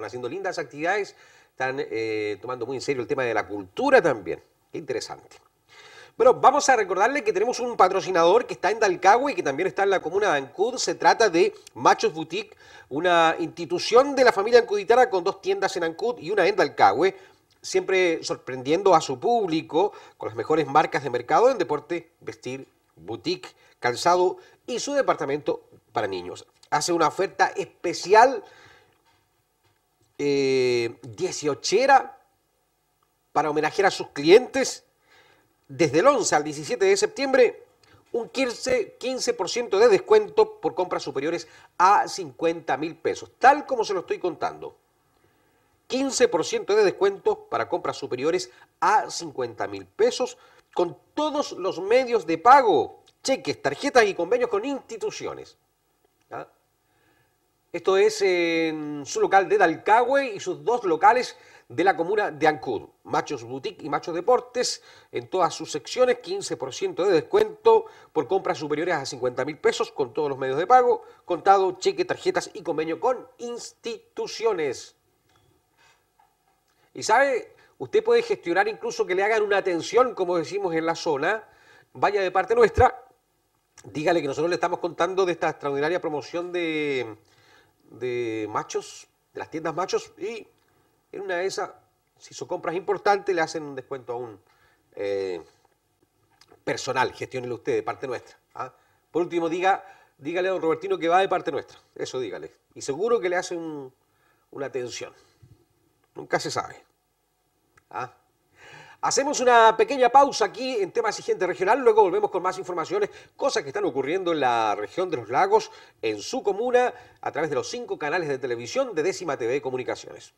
Están haciendo lindas actividades, están eh, tomando muy en serio el tema de la cultura también. Qué interesante. Bueno, vamos a recordarle que tenemos un patrocinador que está en Dalcahue y que también está en la comuna de Ancud. Se trata de Machos Boutique, una institución de la familia Ancuditara con dos tiendas en Ancud y una en Dalcahue, siempre sorprendiendo a su público con las mejores marcas de mercado en deporte, vestir, boutique, calzado y su departamento para niños. Hace una oferta especial dieciochera para homenajear a sus clientes. Desde el 11 al 17 de septiembre, un 15%, de descuento por compras superiores a 50 mil pesos, tal como se lo estoy contando. 15% de descuento para compras superiores a 50 mil pesos con todos los medios de pago, cheques, tarjetas y convenios con instituciones. ¿Ah? Esto es en su local de Dalcahue y sus dos locales de la comuna de Ancud. Machos Boutique y Machos Deportes en todas sus secciones, 15% de descuento por compras superiores a 50 mil pesos con todos los medios de pago, contado, cheque, tarjetas y convenio con instituciones. Y sabe, usted puede gestionar incluso que le hagan una atención, como decimos en la zona, vaya de parte nuestra, dígale que nosotros le estamos contando de esta extraordinaria promoción de de machos, de las tiendas machos, y en una de esas, si su compra es importante, le hacen un descuento a un eh, personal, gestiónelo usted de parte nuestra. ¿ah? Por último, diga, dígale a don Robertino que va de parte nuestra, eso dígale. Y seguro que le hacen una atención. Nunca se sabe. ¿ah? Hacemos una pequeña pausa aquí en temas siguiente regional, luego volvemos con más informaciones, cosas que están ocurriendo en la región de los lagos, en su comuna, a través de los cinco canales de televisión de Décima TV Comunicaciones.